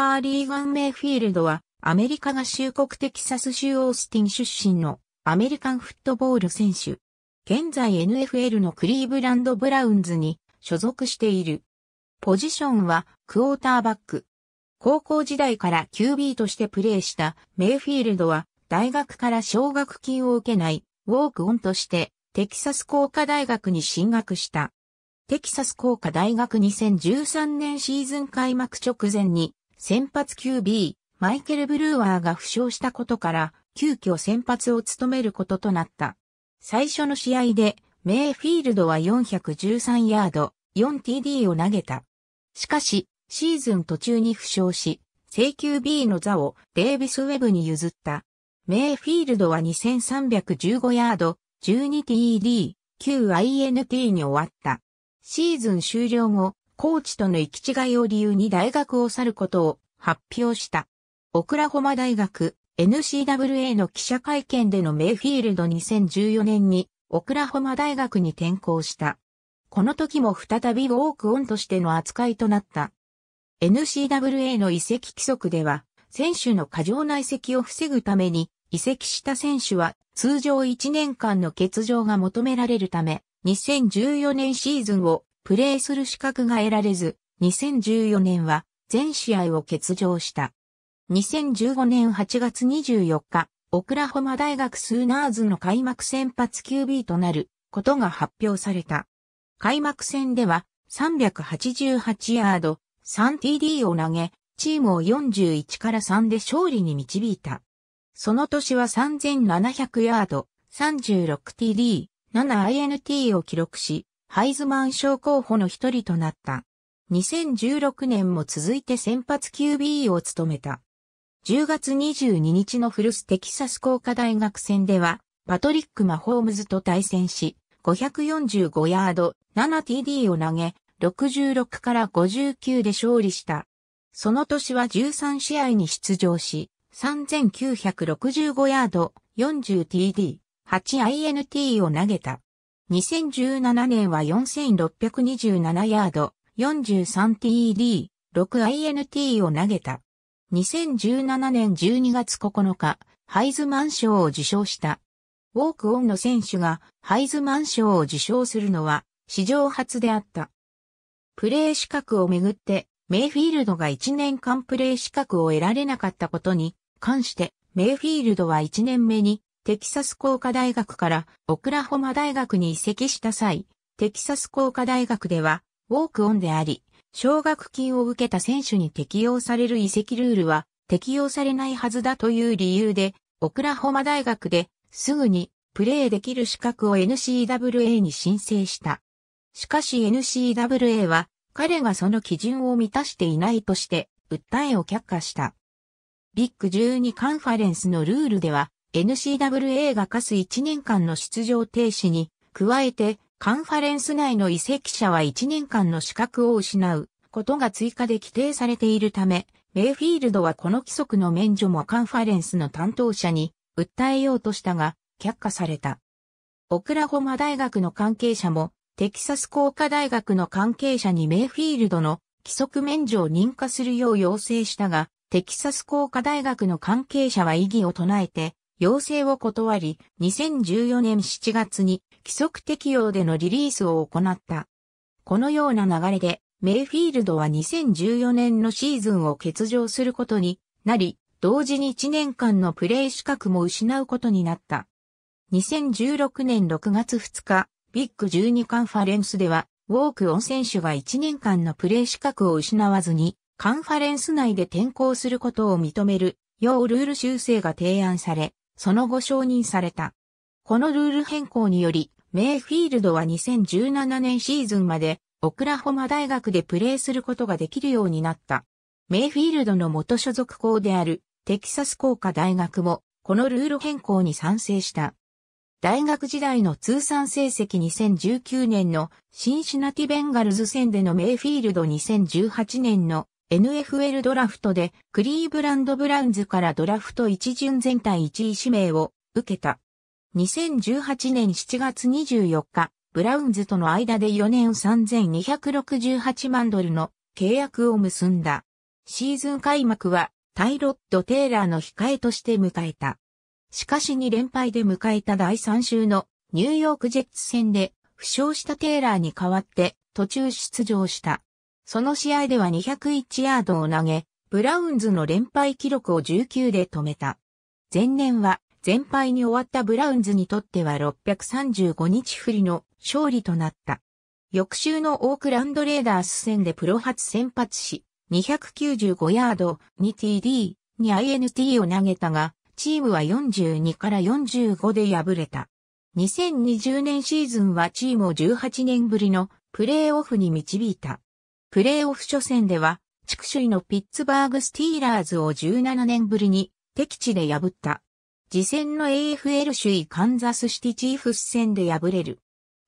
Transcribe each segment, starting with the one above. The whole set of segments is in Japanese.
カー・リーガン・メイフィールドは、アメリカ合衆国テキサス州オースティン出身のアメリカンフットボール選手。現在 NFL のクリーブランド・ブラウンズに所属している。ポジションはクォーターバック。高校時代から QB としてプレーしたメイフィールドは大学から奨学金を受けないウォークオンとしてテキサス工科大学に進学した。テキサス工科大学2013年シーズン開幕直前に先発 QB、マイケル・ブルーワーが負傷したことから、急遽先発を務めることとなった。最初の試合で、メイフィールドは413ヤード、4TD を投げた。しかし、シーズン途中に負傷し、請求 B の座をデイビス・ウェブに譲った。メイフィールドは2315ヤード、12TD、9INT に終わった。シーズン終了後、コーチとの行き違いを理由に大学を去ることを発表した。オクラホマ大学 NCWA の記者会見でのメイフィールド2014年にオクラホマ大学に転校した。この時も再びウォークオンとしての扱いとなった。NCWA の移籍規則では、選手の過剰な籍を防ぐために、移籍した選手は通常1年間の欠場が求められるため、2014年シーズンをプレーする資格が得られず、2014年は全試合を欠場した。2015年8月24日、オクラホマ大学スーナーズの開幕先発 QB となることが発表された。開幕戦では388ヤード 3TD を投げ、チームを41から3で勝利に導いた。その年は3700ヤード 36TD、7INT を記録し、ハイズマン賞候補の一人となった。2016年も続いて先発 QB を務めた。10月22日のフルステキサス工科大学戦では、パトリック・マホームズと対戦し、545ヤード、7TD を投げ、66から59で勝利した。その年は13試合に出場し、3965ヤード、40TD、8INT を投げた。2017年は4627ヤード、43TD、6INT を投げた。2017年12月9日、ハイズマン賞を受賞した。ウォークオンの選手がハイズマン賞を受賞するのは史上初であった。プレー資格をめぐって、メイフィールドが1年間プレー資格を得られなかったことに関して、メイフィールドは1年目にテキサス工科大学からオクラホマ大学に移籍した際、テキサス工科大学ではウォークオンであり、奨学金を受けた選手に適用される移籍ルールは適用されないはずだという理由で、オクラホマ大学ですぐにプレーできる資格を NCWA に申請した。しかし NCWA は彼がその基準を満たしていないとして訴えを却下した。ビッグ12カンファレンスのルールでは n c w a が課す1年間の出場停止に、加えて、カンファレンス内の移籍者は1年間の資格を失うことが追加で規定されているため、メイフィールドはこの規則の免除もカンファレンスの担当者に訴えようとしたが、却下された。オクラホマ大学の関係者も、テキサス工科大学の関係者にメイフィールドの規則免除を認可するよう要請したが、テキサス工科大学の関係者は異議を唱えて、要請を断り、2014年7月に規則適用でのリリースを行った。このような流れで、メイフィールドは2014年のシーズンを欠場することになり、同時に1年間のプレー資格も失うことになった。2016年6月2日、ビッグ12カンファレンスでは、ウォークオン選手が1年間のプレー資格を失わずに、カンファレンス内で転校することを認める、要ルール修正が提案され、その後承認された。このルール変更により、メイフィールドは2017年シーズンまで、オクラホマ大学でプレーすることができるようになった。メイフィールドの元所属校である、テキサス工科大学も、このルール変更に賛成した。大学時代の通算成績2019年のシンシナティベンガルズ戦でのメイフィールド2018年の NFL ドラフトでクリーブランド・ブラウンズからドラフト一巡全体1位指名を受けた。2018年7月24日、ブラウンズとの間で4年3268万ドルの契約を結んだ。シーズン開幕はタイロッド・テイラーの控えとして迎えた。しかし2連敗で迎えた第3週のニューヨークジェッツ戦で負傷したテイラーに代わって途中出場した。その試合では201ヤードを投げ、ブラウンズの連敗記録を19で止めた。前年は全敗に終わったブラウンズにとっては635日振りの勝利となった。翌週のオークランドレーダース戦でプロ初先発し、295ヤード、2TD、に INT を投げたが、チームは42から45で敗れた。2020年シーズンはチームを18年ぶりのプレーオフに導いた。プレーオフ初戦では、地区首位のピッツバーグスティーラーズを17年ぶりに敵地で破った。次戦の AFL 首位カンザスシティチーフス戦で敗れる。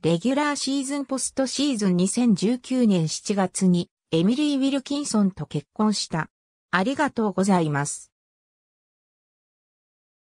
レギュラーシーズンポストシーズン2019年7月にエミリー・ウィルキンソンと結婚した。ありがとうございます。